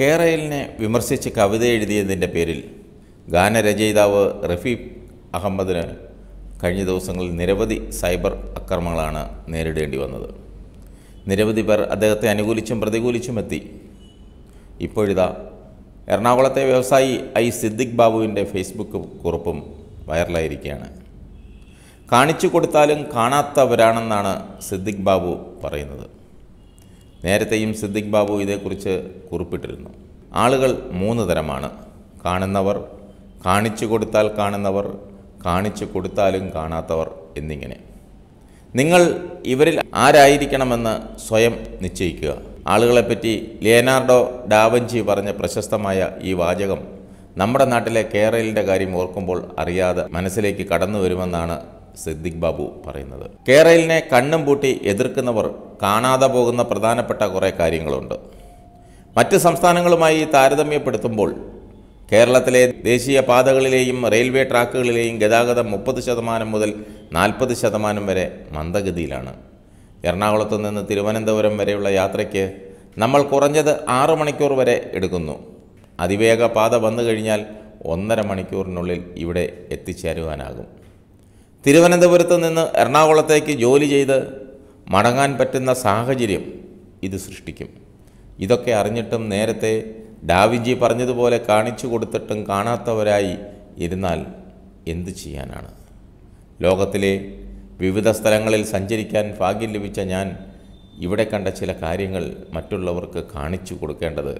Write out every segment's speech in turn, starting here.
കേരളിനെ വിമർശിച്ച് കവിത എഴുതിയതിൻ്റെ പേരിൽ ഗാനരചയിതാവ് റഫീഖ് അഹമ്മദിന് കഴിഞ്ഞ ദിവസങ്ങളിൽ നിരവധി സൈബർ അക്രമങ്ങളാണ് നേരിടേണ്ടി വന്നത് നിരവധി പേർ അദ്ദേഹത്തെ അനുകൂലിച്ചും പ്രതികൂലിച്ചും എത്തി ഇപ്പോഴിതാ എറണാകുളത്തെ വ്യവസായി ഐ സിദ്ദിഖ് ബാബുവിൻ്റെ ഫേസ്ബുക്ക് കുറിപ്പും വൈറലായിരിക്കുകയാണ് കാണിച്ചു കൊടുത്താലും കാണാത്തവരാണെന്നാണ് സിദ്ദിഖ് ബാബു പറയുന്നത് നേരത്തെയും സിദ്ദിഖ് ബാബു ഇതേക്കുറിച്ച് കുറിപ്പിട്ടിരുന്നു ആളുകൾ മൂന്ന് തരമാണ് കാണുന്നവർ കാണിച്ചു കൊടുത്താൽ കാണുന്നവർ കാണിച്ചു കൊടുത്താലും കാണാത്തവർ എന്നിങ്ങനെ നിങ്ങൾ ഇവരിൽ ആരായിരിക്കണമെന്ന് സ്വയം നിശ്ചയിക്കുക ആളുകളെപ്പറ്റി ലിയനാർഡോ ഡാവഞ്ചി പറഞ്ഞ പ്രശസ്തമായ ഈ വാചകം നമ്മുടെ നാട്ടിലെ കേരളിൻ്റെ കാര്യം ഓർക്കുമ്പോൾ അറിയാതെ മനസ്സിലേക്ക് കടന്നു വരുമെന്നാണ് സിദ്ദിഖ് ബാബു പറയുന്നത് കേരളിനെ കണ്ണും പൂട്ടി എതിർക്കുന്നവർ കാണാതെ പോകുന്ന പ്രധാനപ്പെട്ട കുറേ കാര്യങ്ങളുണ്ട് മറ്റ് സംസ്ഥാനങ്ങളുമായി താരതമ്യപ്പെടുത്തുമ്പോൾ കേരളത്തിലെ ദേശീയ പാതകളിലെയും റെയിൽവേ ട്രാക്കുകളിലെയും ഗതാഗതം മുപ്പത് ശതമാനം മുതൽ നാൽപ്പത് ശതമാനം വരെ മന്ദഗതിയിലാണ് എറണാകുളത്ത് നിന്ന് തിരുവനന്തപുരം വരെയുള്ള യാത്രയ്ക്ക് നമ്മൾ കുറഞ്ഞത് ആറു മണിക്കൂർ വരെ എടുക്കുന്നു അതിവേഗ പാത വന്നു കഴിഞ്ഞാൽ ഒന്നര മണിക്കൂറിനുള്ളിൽ ഇവിടെ എത്തിച്ചേരുവാനാകും തിരുവനന്തപുരത്ത് നിന്ന് എറണാകുളത്തേക്ക് ജോലി ചെയ്ത് മടങ്ങാൻ പറ്റുന്ന സാഹചര്യം ഇത് സൃഷ്ടിക്കും ഇതൊക്കെ അറിഞ്ഞിട്ടും നേരത്തെ ഡാവിജി പറഞ്ഞതുപോലെ കാണിച്ചു കൊടുത്തിട്ടും കാണാത്തവരായി ഇരുന്നാൽ എന്തു ചെയ്യാനാണ് ലോകത്തിലെ വിവിധ സ്ഥലങ്ങളിൽ സഞ്ചരിക്കാൻ ഭാഗ്യം ലഭിച്ച ഞാൻ ഇവിടെ കണ്ട ചില കാര്യങ്ങൾ മറ്റുള്ളവർക്ക് കാണിച്ചു കൊടുക്കേണ്ടത്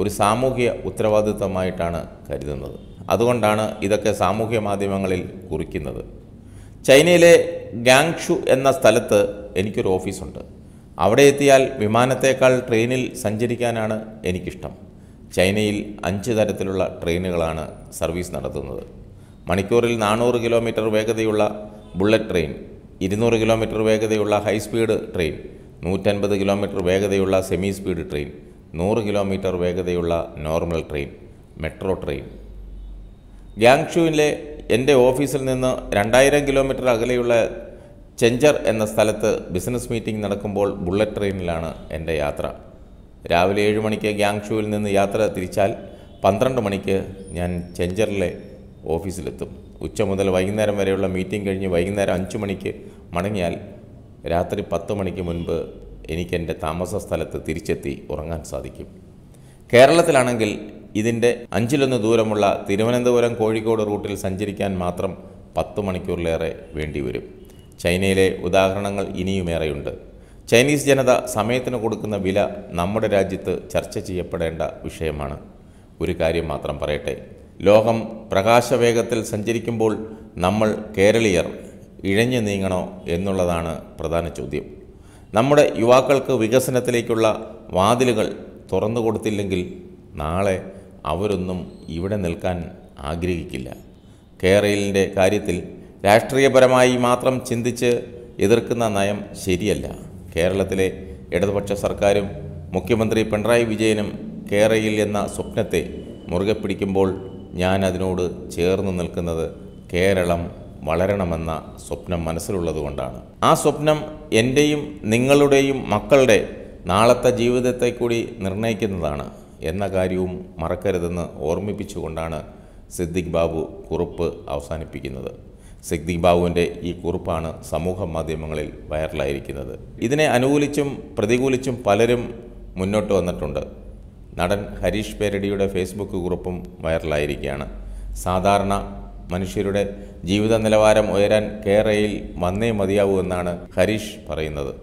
ഒരു സാമൂഹ്യ ഉത്തരവാദിത്തമായിട്ടാണ് കരുതുന്നത് അതുകൊണ്ടാണ് ഇതൊക്കെ സാമൂഹ്യ മാധ്യമങ്ങളിൽ കുറിക്കുന്നത് ചൈനയിലെ ഗാങ്ഷു എന്ന സ്ഥലത്ത് എനിക്കൊരു ഓഫീസുണ്ട് അവിടെ എത്തിയാൽ വിമാനത്തേക്കാൾ ട്രെയിനിൽ സഞ്ചരിക്കാനാണ് എനിക്കിഷ്ടം ചൈനയിൽ അഞ്ച് തരത്തിലുള്ള ട്രെയിനുകളാണ് സർവീസ് നടത്തുന്നത് മണിക്കൂറിൽ നാനൂറ് കിലോമീറ്റർ വേഗതയുള്ള ബുള്ളറ്റ് ട്രെയിൻ ഇരുന്നൂറ് കിലോമീറ്റർ വേഗതയുള്ള ഹൈ സ്പീഡ് ട്രെയിൻ നൂറ്റൻപത് കിലോമീറ്റർ വേഗതയുള്ള സെമി സ്പീഡ് ട്രെയിൻ നൂറ് കിലോമീറ്റർ വേഗതയുള്ള നോർമൽ ട്രെയിൻ മെട്രോ ട്രെയിൻ ഗാങ്ഷുവിലെ എൻ്റെ ഓഫീസിൽ നിന്ന് രണ്ടായിരം കിലോമീറ്റർ അകലെയുള്ള ചെഞ്ചർ എന്ന സ്ഥലത്ത് ബിസിനസ് മീറ്റിംഗ് നടക്കുമ്പോൾ ബുള്ളറ്റ് ട്രെയിനിലാണ് എൻ്റെ യാത്ര രാവിലെ ഏഴ് മണിക്ക് ഷൂവിൽ നിന്ന് യാത്ര തിരിച്ചാൽ പന്ത്രണ്ട് മണിക്ക് ഞാൻ ചെഞ്ചറിലെ ഓഫീസിലെത്തും ഉച്ച മുതൽ വൈകുന്നേരം വരെയുള്ള മീറ്റിംഗ് കഴിഞ്ഞ് വൈകുന്നേരം അഞ്ച് മണിക്ക് മടങ്ങിയാൽ രാത്രി പത്ത് മണിക്ക് മുൻപ് എനിക്ക് എൻ്റെ താമസ സ്ഥലത്ത് തിരിച്ചെത്തി ഉറങ്ങാൻ സാധിക്കും കേരളത്തിലാണെങ്കിൽ ഇതിൻ്റെ അഞ്ചിലൊന്ന് ദൂരമുള്ള തിരുവനന്തപുരം കോഴിക്കോട് റൂട്ടിൽ സഞ്ചരിക്കാൻ മാത്രം പത്ത് മണിക്കൂറിലേറെ വേണ്ടിവരും ചൈനയിലെ ഉദാഹരണങ്ങൾ ഇനിയുമേറെയുണ്ട് ചൈനീസ് ജനത സമയത്തിന് കൊടുക്കുന്ന വില നമ്മുടെ രാജ്യത്ത് ചർച്ച ചെയ്യപ്പെടേണ്ട വിഷയമാണ് ഒരു കാര്യം മാത്രം പറയട്ടെ ലോകം പ്രകാശവേഗത്തിൽ സഞ്ചരിക്കുമ്പോൾ നമ്മൾ കേരളീയർ ഇഴഞ്ഞു നീങ്ങണോ എന്നുള്ളതാണ് പ്രധാന ചോദ്യം നമ്മുടെ യുവാക്കൾക്ക് വികസനത്തിലേക്കുള്ള വാതിലുകൾ തുറന്നു കൊടുത്തില്ലെങ്കിൽ നാളെ അവരൊന്നും ഇവിടെ നിൽക്കാൻ ആഗ്രഹിക്കില്ല കേരളിൻ്റെ കാര്യത്തിൽ രാഷ്ട്രീയപരമായി മാത്രം ചിന്തിച്ച് എതിർക്കുന്ന നയം ശരിയല്ല കേരളത്തിലെ ഇടതുപക്ഷ സർക്കാരും മുഖ്യമന്ത്രി പിണറായി വിജയനും കേരയിൽ എന്ന സ്വപ്നത്തെ മുറുകെ പിടിക്കുമ്പോൾ ഞാൻ അതിനോട് ചേർന്ന് നിൽക്കുന്നത് കേരളം വളരണമെന്ന സ്വപ്നം മനസ്സിലുള്ളതുകൊണ്ടാണ് ആ സ്വപ്നം എൻ്റെയും നിങ്ങളുടെയും മക്കളുടെ നാളത്തെ ജീവിതത്തെ കൂടി നിർണ്ണയിക്കുന്നതാണ് എന്ന കാര്യവും മറക്കരുതെന്ന് ഓർമ്മിപ്പിച്ചുകൊണ്ടാണ് സിദ്ദിഖ് ബാബു കുറിപ്പ് അവസാനിപ്പിക്കുന്നത് സിദ്ദിഖ് ബാബുവിൻ്റെ ഈ കുറിപ്പാണ് സമൂഹ മാധ്യമങ്ങളിൽ വൈറലായിരിക്കുന്നത് ഇതിനെ അനുകൂലിച്ചും പ്രതികൂലിച്ചും പലരും മുന്നോട്ട് വന്നിട്ടുണ്ട് നടൻ ഹരീഷ് പേരടിയുടെ ഫേസ്ബുക്ക് കുറിപ്പും വൈറലായിരിക്കുകയാണ് സാധാരണ മനുഷ്യരുടെ ജീവിത നിലവാരം ഉയരാൻ കേരളയിൽ വന്നേ മതിയാവൂ എന്നാണ് ഹരീഷ് പറയുന്നത്